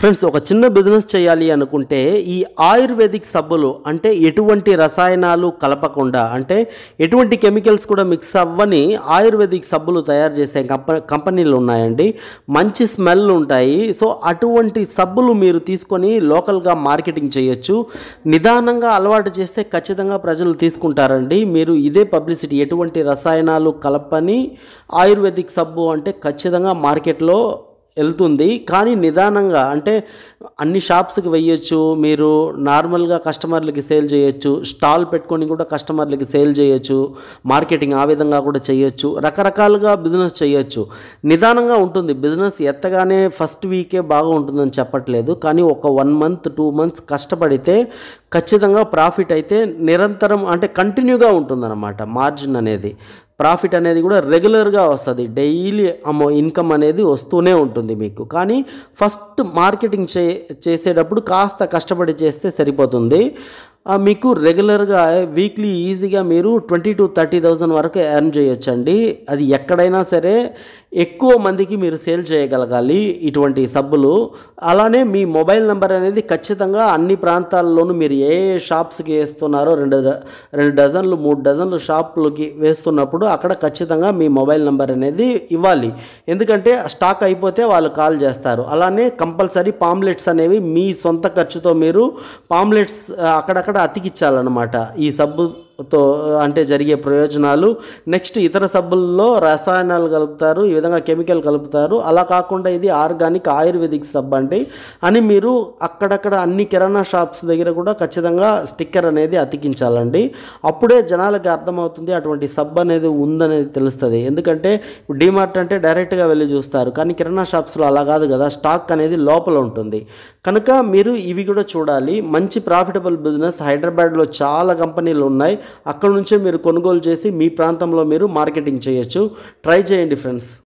friends ఒక చిన్న business చేయాలి అనుకుంటే ఈ ఆయుర్వేదిక్ సబ్బులు అంటే ఎటువంటి రసాయనాలు కలపకుండా అంటే ఎటువంటి కెమికల్స్ కూడా మిక్స్ అవ్వని ఆయుర్వేదిక్ సబ్బులు తయారు చేసే కంప కంపెనీలు ఉన్నాయండి మంచి స్మెల్ ఉంటాయి సో అటువంటి సబ్బులు మీరు తీసుకొని లోకల్గా మార్కెటింగ్ చేయొచ్చు నిదానంగా అలవాటు చేస్తే ఖచ్చితంగా ప్రజలు తీసుకుంటారండి మీరు ఇదే పబ్లిసిటీ ఎటువంటి రసాయనాలు కలపని ఆయుర్వేదిక్ సబ్బు అంటే ఖచ్చితంగా మార్కెట్లో వెళ్తుంది కానీ నిదానంగా అంటే అన్ని షాప్స్కి వెయ్యొచ్చు మీరు నార్మల్గా కస్టమర్లకి సేల్ చేయొచ్చు స్టాల్ పెట్టుకొని కూడా కస్టమర్లకి సేల్ చేయొచ్చు మార్కెటింగ్ ఆ విధంగా కూడా చేయొచ్చు రకరకాలుగా బిజినెస్ చేయొచ్చు నిదానంగా ఉంటుంది బిజినెస్ ఎత్తగానే ఫస్ట్ వీకే బాగా ఉంటుందని చెప్పట్లేదు కానీ ఒక వన్ మంత్ టూ మంత్స్ కష్టపడితే ఖచ్చితంగా ప్రాఫిట్ అయితే నిరంతరం అంటే కంటిన్యూగా ఉంటుందన్నమాట మార్జిన్ అనేది ప్రాఫిట్ అనేది కూడా రెగ్యులర్గా వస్తుంది డైలీ అమౌ ఇన్కమ్ అనేది వస్తూనే ఉంటుంది మీకు కానీ ఫస్ట్ మార్కెటింగ్ చే చేసేటప్పుడు కాస్త కష్టపడి చేస్తే సరిపోతుంది మీకు రెగ్యులర్గా వీక్లీ ఈజీగా మీరు ట్వంటీ టు థర్టీ థౌజండ్ వరకు ఎర్న్ చేయొచ్చండి అది ఎక్కడైనా సరే ఎక్కువ మందికి మీరు సేల్ చేయగలగాలి ఇటువంటి సబ్బులు అలానే మీ మొబైల్ నెంబర్ అనేది ఖచ్చితంగా అన్ని ప్రాంతాల్లోనూ మీరు ఏ షాప్స్కి వేస్తున్నారో రెండు రెండు డజన్లు మూడు డజన్లు షాపులకి వేస్తున్నప్పుడు అక్కడ ఖచ్చితంగా మీ మొబైల్ నెంబర్ అనేది ఇవ్వాలి ఎందుకంటే స్టాక్ అయిపోతే వాళ్ళు కాల్ చేస్తారు అలానే కంపల్సరీ పాంప్లెట్స్ అనేవి మీ సొంత ఖర్చుతో మీరు పాంప్లెట్స్ అక్కడక్కడ అతికిచ్చాలన్నమాట ఈ సబ్బు తో అంటే జరిగే ప్రయోజనాలు నెక్స్ట్ ఇతర సబ్బుల్లో రసాయనాలు కలుపుతారు ఈ విధంగా కెమికల్ కలుపుతారు అలా కాకుండా ఇది ఆర్గానిక్ ఆయుర్వేదిక్ సబ్ అండి అని మీరు అక్కడక్కడ అన్ని కిరాణా షాప్స్ దగ్గర కూడా ఖచ్చితంగా స్టిక్కర్ అనేది అతికించాలండి అప్పుడే జనాలకి అర్థమవుతుంది అటువంటి సబ్ అనేది ఉందనేది తెలుస్తుంది ఎందుకంటే డిమార్ట్ అంటే డైరెక్ట్గా వెళ్ళి చూస్తారు కానీ కిరాణా షాప్స్లో అలా కాదు కదా స్టాక్ అనేది లోపల ఉంటుంది కనుక మీరు ఇవి కూడా చూడాలి మంచి ప్రాఫిటబుల్ బిజినెస్ హైదరాబాద్లో చాలా కంపెనీలు ఉన్నాయి అక్కడ నుంచే మీరు కొనుగోలు చేసి మీ ప్రాంతంలో మీరు మార్కెటింగ్ చేయొచ్చు ట్రై చేయండి ఫ్రెండ్స్